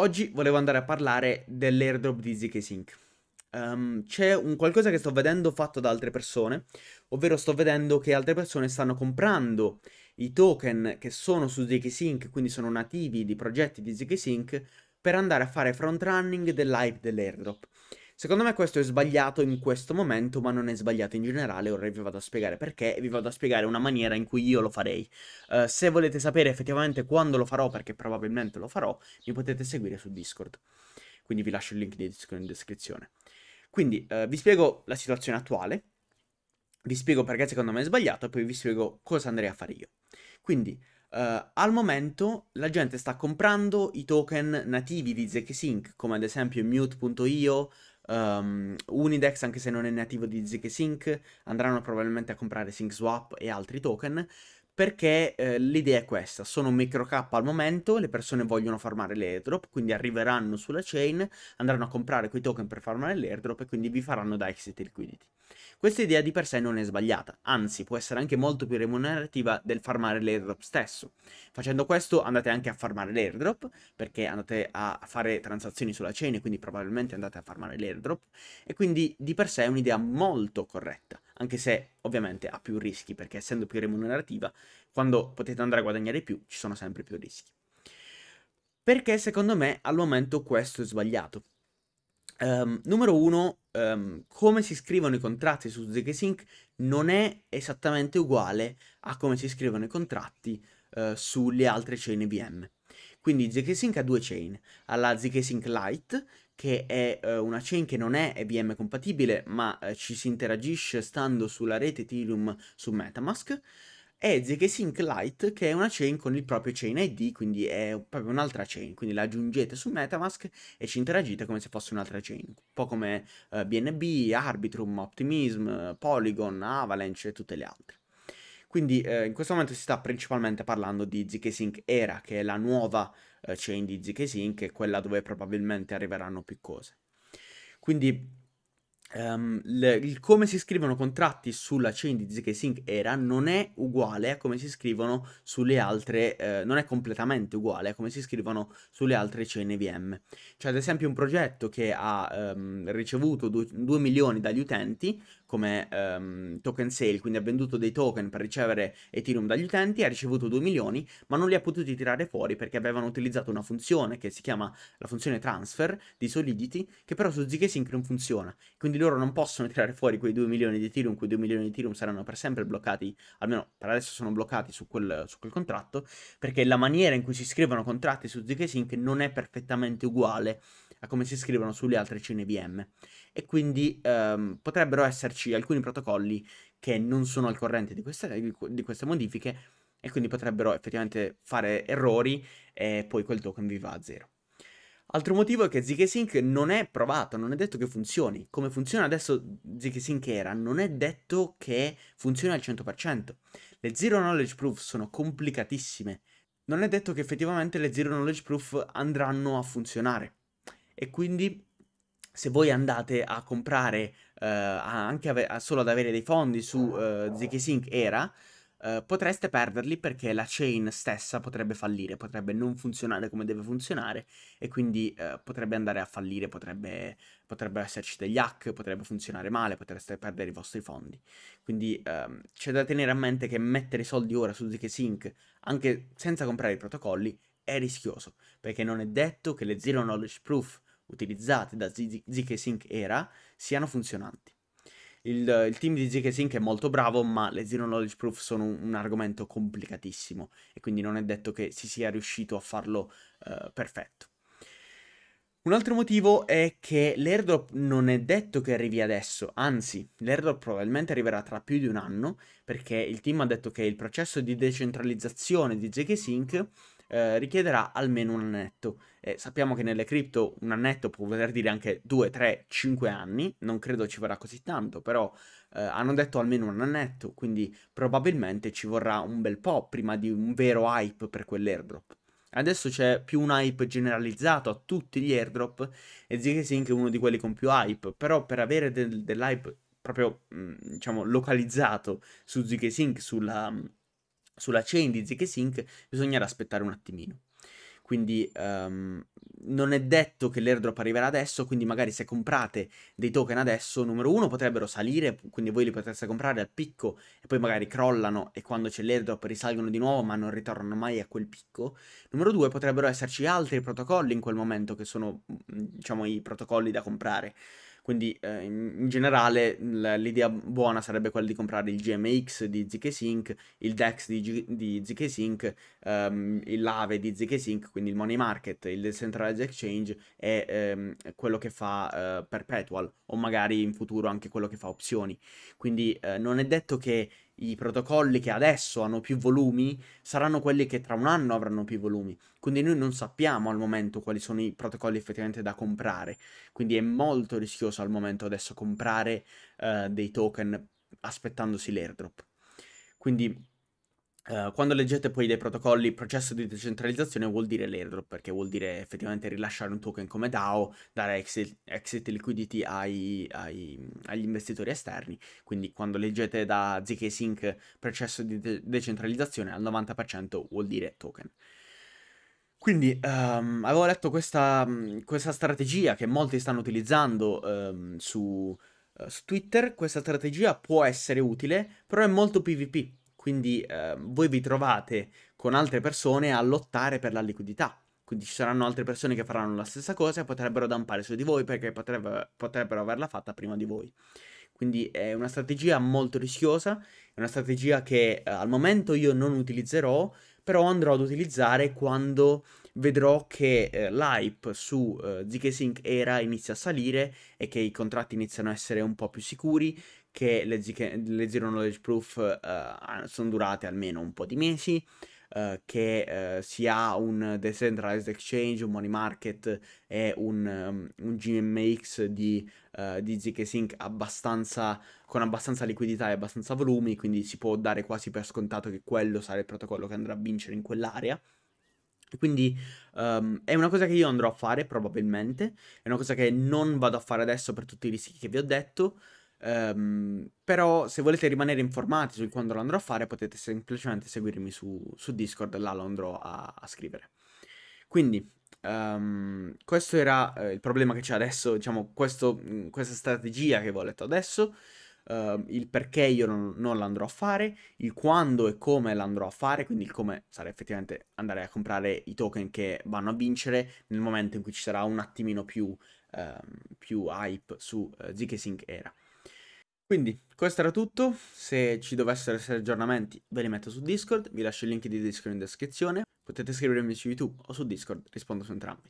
Oggi volevo andare a parlare dell'airdrop di ZK-Sync. Um, ehm, c'è un qualcosa che sto vedendo fatto da altre persone, ovvero sto vedendo che altre persone stanno comprando i token che sono su ZK-Sync, quindi sono nativi di progetti di ZK-Sync, per andare a fare front running dell'hype dell'airdrop. Secondo me questo è sbagliato in questo momento, ma non è sbagliato in generale. Ora vi vado a spiegare perché e vi vado a spiegare una maniera in cui io lo farei. Uh, se volete sapere effettivamente quando lo farò, perché probabilmente lo farò, mi potete seguire su Discord. Quindi vi lascio il link in descrizione. Quindi uh, vi spiego la situazione attuale, vi spiego perché secondo me è sbagliato e poi vi spiego cosa andrei a fare io. Quindi uh, al momento la gente sta comprando i token nativi di ZK Sync, come ad esempio Mute.io, um, Unidex, anche se non è nativo di ZK-Sync, andranno probabilmente a comprare Sync Swap e altri token, perché eh, l'idea è questa, sono micro cap al momento, le persone vogliono farmare l'airdrop, quindi arriveranno sulla chain, andranno a comprare quei token per farmare l'airdrop e quindi vi faranno da exit liquidity. Questa idea di per sé non è sbagliata, anzi può essere anche molto più remunerativa del farmare l'airdrop stesso. Facendo questo andate anche a farmare l'airdrop, perché andate a fare transazioni sulla chain e quindi probabilmente andate a farmare l'airdrop, e quindi di per sé è un'idea molto corretta, anche se ovviamente ha più rischi, perché essendo più remunerativa, quando potete andare a guadagnare più ci sono sempre più rischi. Perché secondo me al momento questo è sbagliato? Um, numero uno, um, come si scrivono i contratti su ZK Sync non è esattamente uguale a come si scrivono i contratti uh, sulle altre chain VM. Quindi ZK Sync ha due chain, ha la ZK Sync Lite, che è uh, una chain che non è EVM compatibile, ma uh, ci si interagisce stando sulla rete Ethereum su Metamask, è Zegesync Lite che è una chain con il proprio chain ID, quindi è proprio un'altra chain, quindi la aggiungete su Metamask e ci interagite come se fosse un'altra chain, un po' come eh, BNB, Arbitrum, Optimism, Polygon, Avalanche e tutte le altre. Quindi eh, in questo momento si sta principalmente parlando di ZK-Sync Era, che è la nuova eh, chain di ZK-Sync, e quella dove probabilmente arriveranno più cose. Quindi Um, le, il come si scrivono contratti sulla chain di ZK Sync Era non è uguale a come si scrivono sulle altre, eh, non è completamente uguale a come si scrivono sulle altre chain EVM. Cioè, ad esempio, un progetto che ha um, ricevuto 2 milioni dagli utenti come um, token sale, quindi ha venduto dei token per ricevere Ethereum dagli utenti, ha ricevuto 2 milioni, ma non li ha potuti tirare fuori perché avevano utilizzato una funzione che si chiama la funzione transfer di Solidity, che però su ZK Sync non funziona. Quindi loro non possono tirare fuori quei 2 milioni di Ethereum, quei 2 milioni di Ethereum saranno per sempre bloccati, almeno per adesso sono bloccati su quel, su quel contratto, perché la maniera in cui si scrivono contratti su ZK Sync non è perfettamente uguale a come si scrivono sulle altre CNVM e quindi ehm, potrebbero esserci alcuni protocolli che non sono al corrente di queste, di queste modifiche e quindi potrebbero effettivamente fare errori e poi quel token vi va a zero. Altro motivo è che ZK-Sync non è provato, non è detto che funzioni. Come funziona adesso ZK-Sync era, non è detto che funzioni al 100%. Le zero knowledge proof sono complicatissime. Non è detto che effettivamente le zero knowledge proof andranno a funzionare. E quindi se voi andate a comprare eh, anche ave- solo ad avere dei fondi su eh, ZK-Sync Era, eh, potreste perderli perché la chain stessa potrebbe fallire, potrebbe non funzionare come deve funzionare e quindi eh, potrebbe andare a fallire, potrebbe, potrebbero esserci degli hack, potrebbe funzionare male, potreste perdere i vostri fondi. Quindi ehm, c'è da tenere a mente che mettere i soldi ora su ZK-Sync, anche senza comprare i protocolli, è rischioso perché non è detto che le zero knowledge proof utilizzate da ZK Sync era siano funzionanti. Il, il, team di ZK Sync è molto bravo, ma le zero knowledge proof sono un, un, argomento complicatissimo e quindi non è detto che si sia riuscito a farlo uh, perfetto. Un altro motivo è che l'airdrop non è detto che arrivi adesso, anzi, l'airdrop probabilmente arriverà tra più di un anno, perché il team ha detto che il processo di decentralizzazione di ZK Sync eh, richiederà almeno un annetto. Eh, sappiamo che nelle cripto un annetto può voler dire anche 2, 3, 5 anni, non credo ci vorrà così tanto, però eh, hanno detto almeno un annetto, quindi probabilmente ci vorrà un bel po' prima di un vero hype per quell'airdrop. Adesso c'è più un hype generalizzato a tutti gli airdrop e Zigazink è uno di quelli con più hype, però per avere del, dell'hype proprio, mm, diciamo, localizzato su Zigazink, sulla... Mm, sulla chain di ZK Sync bisognerà aspettare un attimino. Quindi um, non è detto che l'airdrop arriverà adesso, quindi magari se comprate dei token adesso, numero uno potrebbero salire, quindi voi li potreste comprare al picco e poi magari crollano e quando c'è l'airdrop risalgono di nuovo ma non ritornano mai a quel picco. Numero due potrebbero esserci altri protocolli in quel momento che sono mm, diciamo i protocolli da comprare. Quindi eh, in, generale l'idea buona sarebbe quella di comprare il GMX di ZK Sync, il DEX di, G- di ZK Sync, um, ehm, il LAVE di ZK Sync, quindi il Money Market, il Decentralized Exchange e ehm, quello che fa eh, Perpetual o magari in futuro anche quello che fa opzioni. Quindi eh, non è detto che i protocolli che adesso hanno più volumi saranno quelli che tra un anno avranno più volumi. Quindi noi non sappiamo al momento quali sono i protocolli effettivamente da comprare. Quindi è molto rischioso al momento adesso comprare uh, dei token aspettandosi l'airdrop. Quindi eh, quando leggete poi dei protocolli processo di decentralizzazione vuol dire l'airdrop, perché vuol dire effettivamente rilasciare un token come DAO, dare exit, exit liquidity ai, ai, agli investitori esterni. Quindi quando leggete da ZK Sync processo di de- decentralizzazione al 90% vuol dire token. Quindi um, avevo letto questa, questa, strategia che molti stanno utilizzando um, su, uh, su Twitter. Questa strategia può essere utile, però è molto PvP quindi eh, voi vi trovate con altre persone a lottare per la liquidità. Quindi ci saranno altre persone che faranno la stessa cosa e potrebbero dampare su di voi perché potrebbe, potrebbero averla fatta prima di voi. Quindi è una strategia molto rischiosa, è una strategia che eh, al momento io non utilizzerò, però andrò ad utilizzare quando vedrò che eh, l'hype su eh, ZK Sync Era inizia a salire e che i contratti iniziano a essere un po' più sicuri, che le, G- le Zero Knowledge Proof uh, eh, sono durate almeno un po' di mesi, uh, che eh, si ha un Decentralized Exchange, un Money Market e un, um, un GMX di, uh, di ZK-Sync abbastanza, con abbastanza liquidità e abbastanza volumi, quindi si può dare quasi per scontato che quello sarà il protocollo che andrà a vincere in quell'area. Quindi um, è una cosa che io andrò a fare probabilmente, è una cosa che non vado a fare adesso per tutti i rischi che vi ho detto, Um, però se volete rimanere informati su quando lo andrò a fare potete semplicemente seguirmi su, su Discord, là lo andrò a, a scrivere. Quindi um, questo era eh, il problema che c'è adesso, diciamo questo, mm, questa strategia che vi ho letto adesso, uh, il perché io non, non l'andrò a fare, il quando e come l'andrò a fare, quindi il come sarà effettivamente andare a comprare i token che vanno a vincere nel momento in cui ci sarà un attimino più, uh, più hype su uh, ZK Sync Era. Quindi, questo era tutto, se ci dovessero essere aggiornamenti ve li metto su Discord, vi lascio il link di Discord in descrizione, potete scrivermi su YouTube o su Discord, rispondo su entrambi.